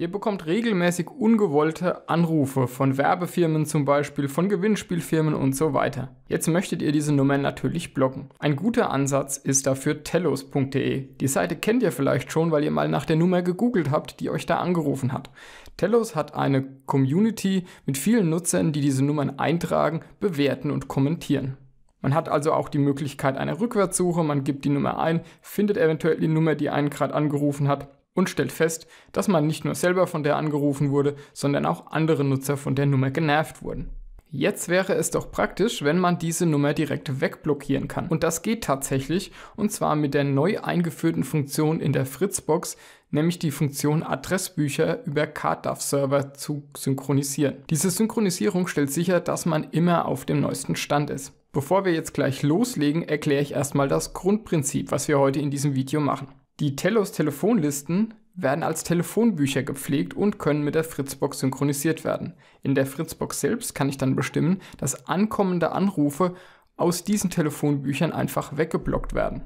Ihr bekommt regelmäßig ungewollte Anrufe von Werbefirmen zum Beispiel, von Gewinnspielfirmen und so weiter. Jetzt möchtet ihr diese Nummern natürlich blocken. Ein guter Ansatz ist dafür telos.de. Die Seite kennt ihr vielleicht schon, weil ihr mal nach der Nummer gegoogelt habt, die euch da angerufen hat. Telos hat eine Community mit vielen Nutzern, die diese Nummern eintragen, bewerten und kommentieren. Man hat also auch die Möglichkeit einer Rückwärtssuche, man gibt die Nummer ein, findet eventuell die Nummer, die einen gerade angerufen hat und stellt fest, dass man nicht nur selber von der angerufen wurde, sondern auch andere Nutzer von der Nummer genervt wurden. Jetzt wäre es doch praktisch, wenn man diese Nummer direkt wegblockieren kann. Und das geht tatsächlich, und zwar mit der neu eingeführten Funktion in der Fritzbox, nämlich die Funktion Adressbücher über CardDAV-Server zu synchronisieren. Diese Synchronisierung stellt sicher, dass man immer auf dem neuesten Stand ist. Bevor wir jetzt gleich loslegen, erkläre ich erstmal das Grundprinzip, was wir heute in diesem Video machen. Die Telos Telefonlisten werden als Telefonbücher gepflegt und können mit der Fritzbox synchronisiert werden. In der Fritzbox selbst kann ich dann bestimmen, dass ankommende Anrufe aus diesen Telefonbüchern einfach weggeblockt werden.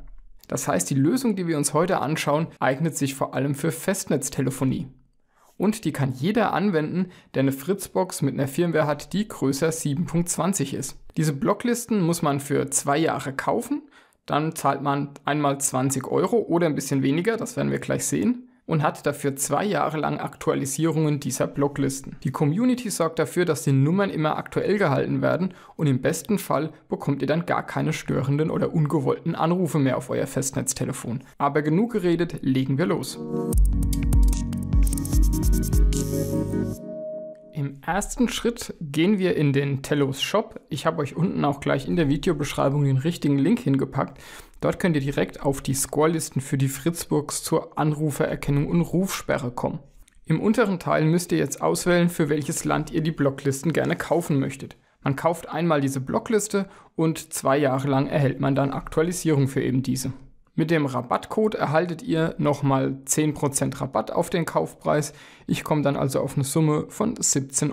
Das heißt, die Lösung, die wir uns heute anschauen, eignet sich vor allem für Festnetztelefonie. Und die kann jeder anwenden, der eine Fritzbox mit einer Firmware hat, die größer 7.20 ist. Diese Blocklisten muss man für zwei Jahre kaufen dann zahlt man einmal 20 Euro oder ein bisschen weniger, das werden wir gleich sehen und hat dafür zwei Jahre lang Aktualisierungen dieser Blocklisten. Die Community sorgt dafür, dass die Nummern immer aktuell gehalten werden und im besten Fall bekommt ihr dann gar keine störenden oder ungewollten Anrufe mehr auf euer Festnetztelefon. Aber genug geredet, legen wir los. ersten Schritt gehen wir in den Tellos Shop. Ich habe euch unten auch gleich in der Videobeschreibung den richtigen Link hingepackt. Dort könnt ihr direkt auf die Scorelisten für die Fritzburgs zur Anrufererkennung und Rufsperre kommen. Im unteren Teil müsst ihr jetzt auswählen, für welches Land ihr die Blocklisten gerne kaufen möchtet. Man kauft einmal diese Blockliste und zwei Jahre lang erhält man dann Aktualisierung für eben diese. Mit dem Rabattcode erhaltet ihr nochmal 10% Rabatt auf den Kaufpreis. Ich komme dann also auf eine Summe von 17,95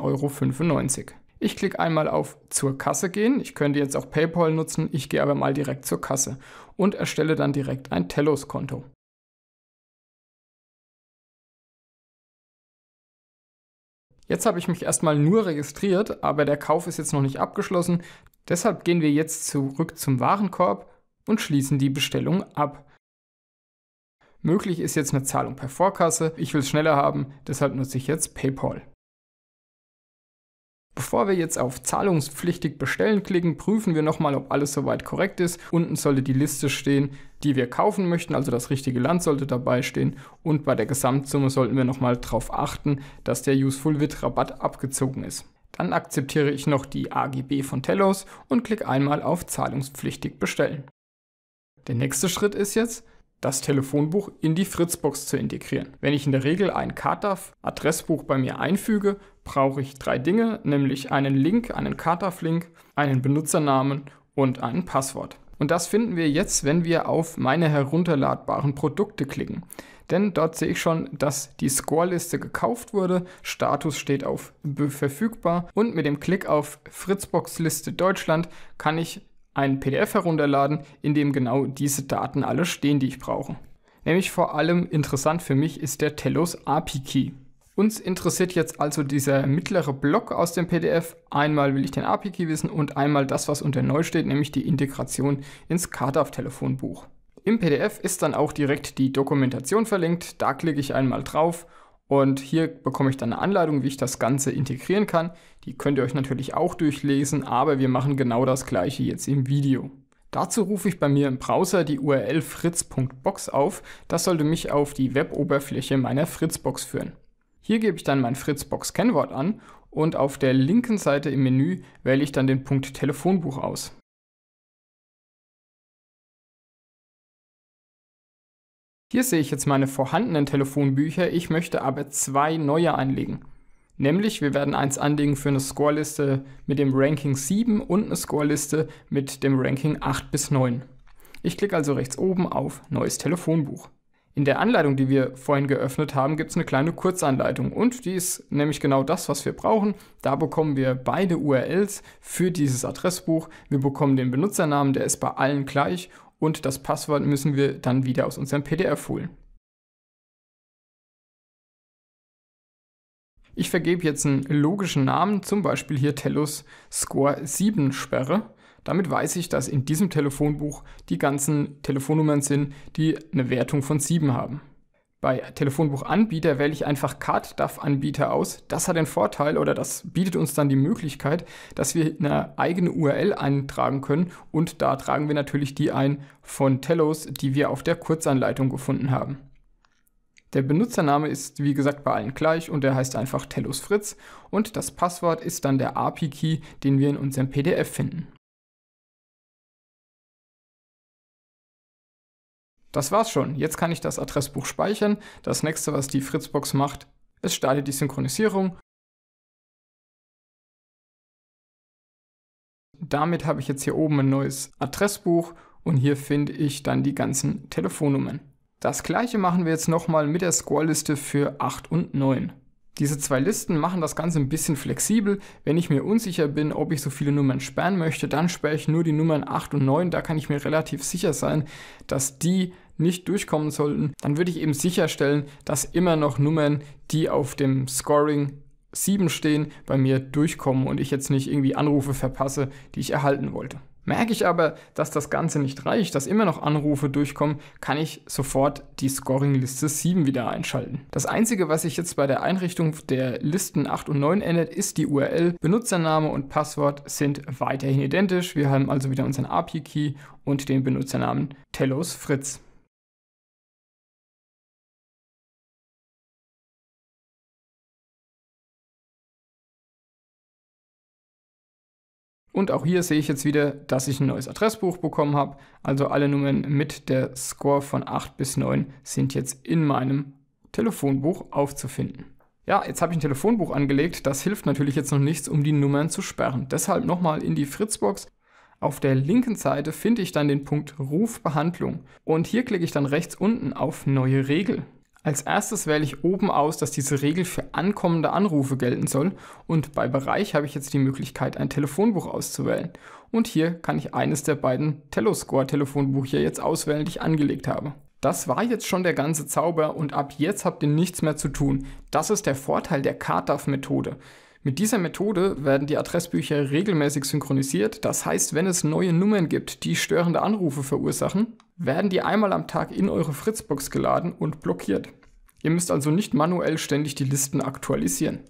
Euro. Ich klicke einmal auf zur Kasse gehen. Ich könnte jetzt auch PayPal nutzen. Ich gehe aber mal direkt zur Kasse und erstelle dann direkt ein Telos-Konto. Jetzt habe ich mich erstmal nur registriert, aber der Kauf ist jetzt noch nicht abgeschlossen. Deshalb gehen wir jetzt zurück zum Warenkorb und schließen die Bestellung ab. Möglich ist jetzt eine Zahlung per Vorkasse, ich will es schneller haben, deshalb nutze ich jetzt PayPal. Bevor wir jetzt auf zahlungspflichtig bestellen klicken, prüfen wir nochmal, ob alles soweit korrekt ist. Unten sollte die Liste stehen, die wir kaufen möchten, also das richtige Land sollte dabei stehen. Und bei der Gesamtsumme sollten wir nochmal darauf achten, dass der Useful Wit Rabatt abgezogen ist. Dann akzeptiere ich noch die AGB von Telos und klicke einmal auf zahlungspflichtig bestellen. Der nächste Schritt ist jetzt, das Telefonbuch in die Fritzbox zu integrieren. Wenn ich in der Regel ein KATAF-Adressbuch bei mir einfüge, brauche ich drei Dinge, nämlich einen Link, einen KATAF-Link, einen Benutzernamen und ein Passwort. Und das finden wir jetzt, wenn wir auf meine herunterladbaren Produkte klicken. Denn dort sehe ich schon, dass die Scoreliste gekauft wurde, Status steht auf verfügbar und mit dem Klick auf Fritzbox Liste Deutschland kann ich ein PDF herunterladen, in dem genau diese Daten alle stehen, die ich brauche. Nämlich vor allem interessant für mich ist der Telos API Key. Uns interessiert jetzt also dieser mittlere Block aus dem PDF. Einmal will ich den API Key wissen und einmal das, was unter neu steht, nämlich die Integration ins CARTAF-Telefonbuch. Im PDF ist dann auch direkt die Dokumentation verlinkt. Da klicke ich einmal drauf und hier bekomme ich dann eine Anleitung, wie ich das Ganze integrieren kann. Die könnt ihr euch natürlich auch durchlesen, aber wir machen genau das gleiche jetzt im Video. Dazu rufe ich bei mir im Browser die URL fritz.box auf. Das sollte mich auf die Web-Oberfläche meiner Fritzbox führen. Hier gebe ich dann mein Fritzbox-Kennwort an und auf der linken Seite im Menü wähle ich dann den Punkt Telefonbuch aus. Hier sehe ich jetzt meine vorhandenen Telefonbücher, ich möchte aber zwei neue anlegen. Nämlich, wir werden eins anlegen für eine Scoreliste mit dem Ranking 7 und eine Scoreliste mit dem Ranking 8 bis 9. Ich klicke also rechts oben auf Neues Telefonbuch. In der Anleitung, die wir vorhin geöffnet haben, gibt es eine kleine Kurzanleitung und die ist nämlich genau das, was wir brauchen. Da bekommen wir beide URLs für dieses Adressbuch. Wir bekommen den Benutzernamen, der ist bei allen gleich und das Passwort müssen wir dann wieder aus unserem PDF holen. Ich vergebe jetzt einen logischen Namen, zum Beispiel hier Telos Score 7 Sperre. Damit weiß ich, dass in diesem Telefonbuch die ganzen Telefonnummern sind, die eine Wertung von 7 haben. Bei Telefonbuchanbieter wähle ich einfach CardDAV-Anbieter aus. Das hat den Vorteil oder das bietet uns dann die Möglichkeit, dass wir eine eigene URL eintragen können und da tragen wir natürlich die ein von Telos, die wir auf der Kurzanleitung gefunden haben. Der Benutzername ist wie gesagt bei allen gleich und der heißt einfach Telos Fritz und das Passwort ist dann der API-Key, den wir in unserem PDF finden. Das war's schon. Jetzt kann ich das Adressbuch speichern. Das nächste, was die Fritzbox macht, ist startet die Synchronisierung. Damit habe ich jetzt hier oben ein neues Adressbuch und hier finde ich dann die ganzen Telefonnummern. Das gleiche machen wir jetzt nochmal mit der Scoreliste für 8 und 9. Diese zwei Listen machen das Ganze ein bisschen flexibel. Wenn ich mir unsicher bin, ob ich so viele Nummern sperren möchte, dann sperre ich nur die Nummern 8 und 9. Da kann ich mir relativ sicher sein, dass die nicht durchkommen sollten. Dann würde ich eben sicherstellen, dass immer noch Nummern, die auf dem Scoring 7 stehen, bei mir durchkommen und ich jetzt nicht irgendwie Anrufe verpasse, die ich erhalten wollte. Merke ich aber, dass das Ganze nicht reicht, dass immer noch Anrufe durchkommen, kann ich sofort die Scoring-Liste 7 wieder einschalten. Das Einzige, was sich jetzt bei der Einrichtung der Listen 8 und 9 ändert, ist die URL. Benutzername und Passwort sind weiterhin identisch. Wir haben also wieder unseren API-Key und den Benutzernamen Tellos Fritz. Und auch hier sehe ich jetzt wieder, dass ich ein neues Adressbuch bekommen habe. Also alle Nummern mit der Score von 8 bis 9 sind jetzt in meinem Telefonbuch aufzufinden. Ja, jetzt habe ich ein Telefonbuch angelegt. Das hilft natürlich jetzt noch nichts, um die Nummern zu sperren. Deshalb nochmal in die Fritzbox. Auf der linken Seite finde ich dann den Punkt Rufbehandlung. Und hier klicke ich dann rechts unten auf Neue Regel. Als erstes wähle ich oben aus, dass diese Regel für ankommende Anrufe gelten soll und bei Bereich habe ich jetzt die Möglichkeit, ein Telefonbuch auszuwählen. Und hier kann ich eines der beiden Teloscore-Telefonbücher jetzt auswählen, die ich angelegt habe. Das war jetzt schon der ganze Zauber und ab jetzt habt ihr nichts mehr zu tun. Das ist der Vorteil der CARTAF-Methode. Mit dieser Methode werden die Adressbücher regelmäßig synchronisiert, das heißt, wenn es neue Nummern gibt, die störende Anrufe verursachen, werden die einmal am Tag in eure Fritzbox geladen und blockiert. Ihr müsst also nicht manuell ständig die Listen aktualisieren.